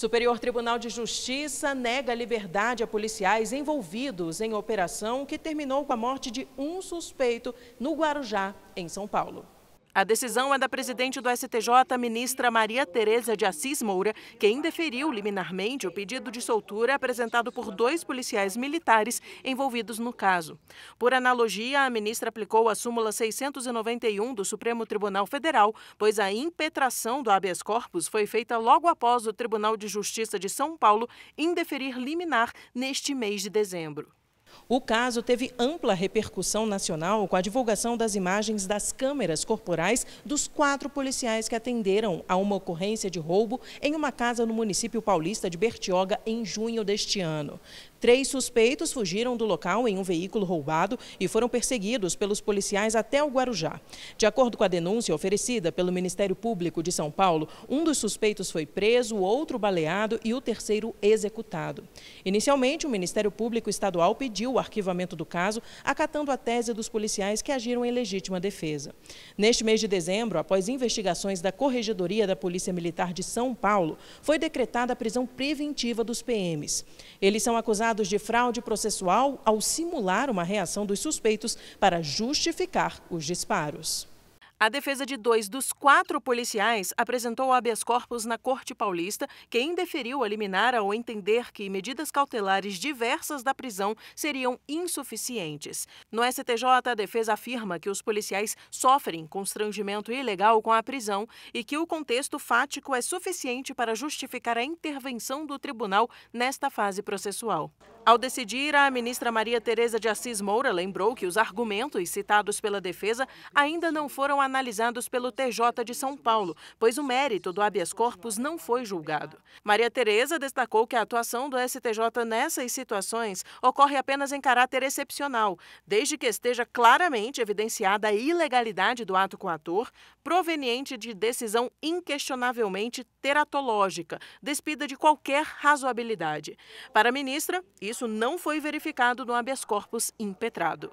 Superior Tribunal de Justiça nega liberdade a policiais envolvidos em operação que terminou com a morte de um suspeito no Guarujá, em São Paulo. A decisão é da presidente do STJ, ministra Maria Tereza de Assis Moura, que indeferiu liminarmente o pedido de soltura apresentado por dois policiais militares envolvidos no caso. Por analogia, a ministra aplicou a súmula 691 do Supremo Tribunal Federal, pois a impetração do habeas corpus foi feita logo após o Tribunal de Justiça de São Paulo indeferir liminar neste mês de dezembro. O caso teve ampla repercussão nacional com a divulgação das imagens das câmeras corporais dos quatro policiais que atenderam a uma ocorrência de roubo em uma casa no município paulista de Bertioga em junho deste ano. Três suspeitos fugiram do local em um veículo roubado e foram perseguidos pelos policiais até o Guarujá. De acordo com a denúncia oferecida pelo Ministério Público de São Paulo, um dos suspeitos foi preso, o outro baleado e o terceiro executado. Inicialmente, o Ministério Público Estadual pediu o arquivamento do caso, acatando a tese dos policiais que agiram em legítima defesa. Neste mês de dezembro, após investigações da Corregedoria da Polícia Militar de São Paulo, foi decretada a prisão preventiva dos PMs. Eles são acusados acusados de fraude processual ao simular uma reação dos suspeitos para justificar os disparos. A defesa de dois dos quatro policiais apresentou habeas corpus na Corte Paulista, que indeferiu a liminar ao entender que medidas cautelares diversas da prisão seriam insuficientes. No STJ, a defesa afirma que os policiais sofrem constrangimento ilegal com a prisão e que o contexto fático é suficiente para justificar a intervenção do tribunal nesta fase processual. Ao decidir, a ministra Maria Tereza de Assis Moura lembrou que os argumentos citados pela defesa ainda não foram analisados pelo TJ de São Paulo, pois o mérito do habeas corpus não foi julgado. Maria Tereza destacou que a atuação do STJ nessas situações ocorre apenas em caráter excepcional, desde que esteja claramente evidenciada a ilegalidade do ato coator, proveniente de decisão inquestionavelmente teratológica, despida de qualquer razoabilidade. Para a ministra, isso não foi verificado no habeas corpus impetrado.